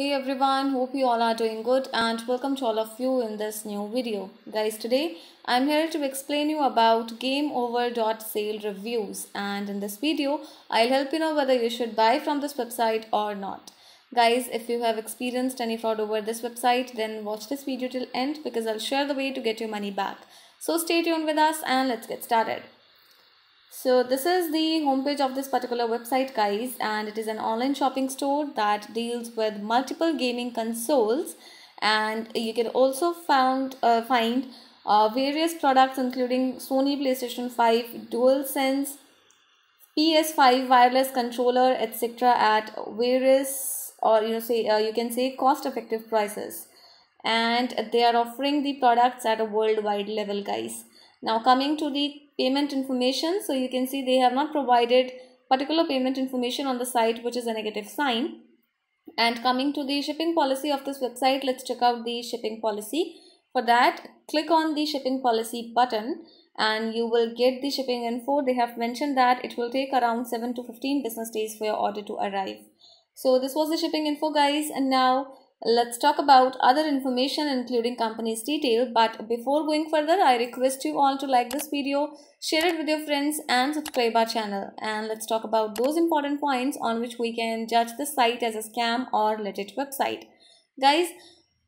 hey everyone hope you all are doing good and welcome to all of you in this new video guys today i'm here to explain you about game over dot sale reviews and in this video i'll help you know whether you should buy from this website or not guys if you have experienced any fraud over this website then watch this video till end because i'll share the way to get your money back so stay tuned with us and let's get started so this is the homepage of this particular website guys and it is an online shopping store that deals with multiple gaming consoles and you can also found uh, find uh, various products including Sony PlayStation 5, DualSense, PS5 wireless controller etc at various or you know say uh, you can say cost effective prices and they are offering the products at a worldwide level guys now coming to the payment information so you can see they have not provided particular payment information on the site which is a negative sign and coming to the shipping policy of this website let's check out the shipping policy for that click on the shipping policy button and you will get the shipping info they have mentioned that it will take around 7 to 15 business days for your order to arrive so this was the shipping info guys and now Let's talk about other information including company's detail but before going further I request you all to like this video, share it with your friends and subscribe our channel and let's talk about those important points on which we can judge the site as a scam or legit website. Guys,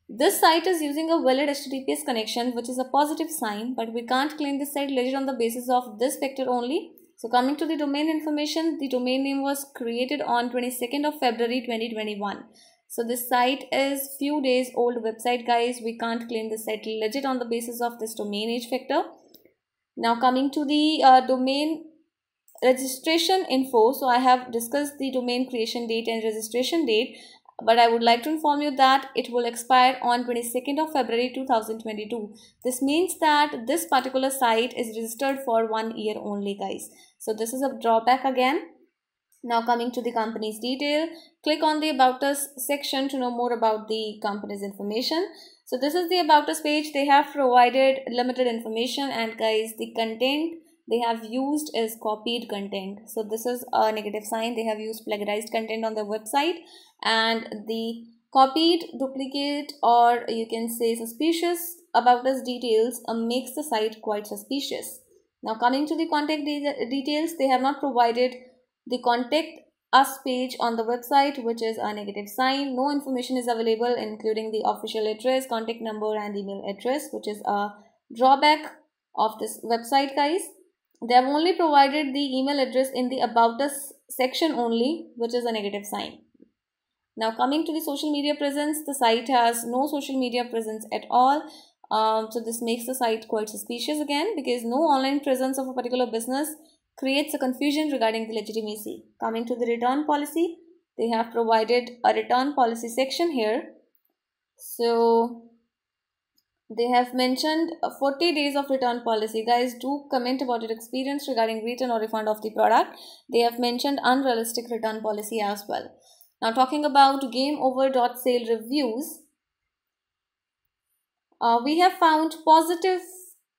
this site is using a valid HTTPS connection which is a positive sign but we can't claim this site legit on the basis of this factor only. So coming to the domain information, the domain name was created on 22nd of February 2021. So this site is few days old website guys. We can't claim the site legit on the basis of this domain age factor. Now coming to the uh, domain registration info. So I have discussed the domain creation date and registration date but I would like to inform you that it will expire on 22nd of February 2022. This means that this particular site is registered for one year only guys. So this is a drawback again. Now coming to the company's detail, click on the About Us section to know more about the company's information. So this is the About Us page. They have provided limited information and guys, the content they have used is copied content. So this is a negative sign. They have used plagiarized content on the website and the copied, duplicate or you can say suspicious About Us details uh, makes the site quite suspicious. Now coming to the contact de details, they have not provided the contact us page on the website which is a negative sign no information is available including the official address contact number and email address which is a drawback of this website guys they have only provided the email address in the about us section only which is a negative sign now coming to the social media presence the site has no social media presence at all um, so this makes the site quite suspicious again because no online presence of a particular business creates a confusion regarding the legitimacy. Coming to the return policy, they have provided a return policy section here. So they have mentioned uh, 40 days of return policy. Guys, do comment about your experience regarding return or refund of the product. They have mentioned unrealistic return policy as well. Now talking about sale reviews, uh, we have found positive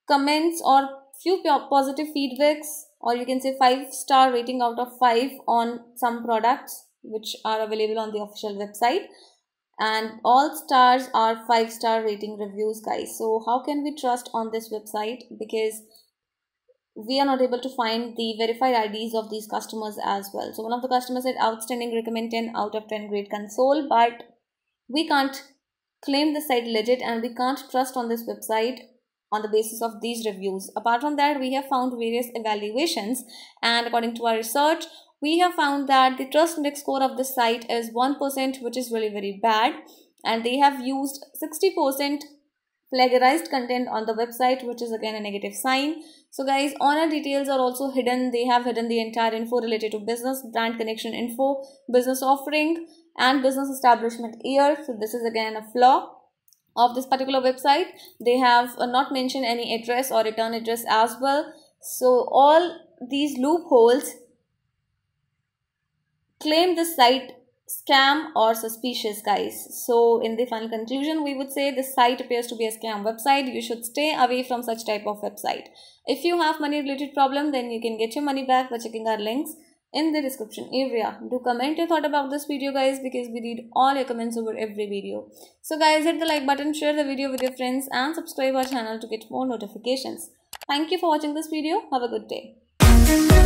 comments or few positive feedbacks or you can say five star rating out of five on some products which are available on the official website and all stars are five star rating reviews guys so how can we trust on this website because we are not able to find the verified IDs of these customers as well. So one of the customers said outstanding recommend 10 out of 10 grade console but we can't claim the site legit and we can't trust on this website on the basis of these reviews. Apart from that, we have found various evaluations and according to our research, we have found that the trust index score of the site is 1% which is really very bad and they have used 60% plagiarized content on the website which is again a negative sign so guys honor details are also hidden they have hidden the entire info related to business brand connection info business offering and business establishment year so this is again a flaw of this particular website they have uh, not mentioned any address or return address as well so all these loopholes claim the site scam or suspicious guys so in the final conclusion we would say the site appears to be a scam website you should stay away from such type of website if you have money related problem then you can get your money back by checking our links in the description area. Do comment your thought about this video guys because we read all your comments over every video. So guys hit the like button, share the video with your friends and subscribe our channel to get more notifications. Thank you for watching this video. Have a good day.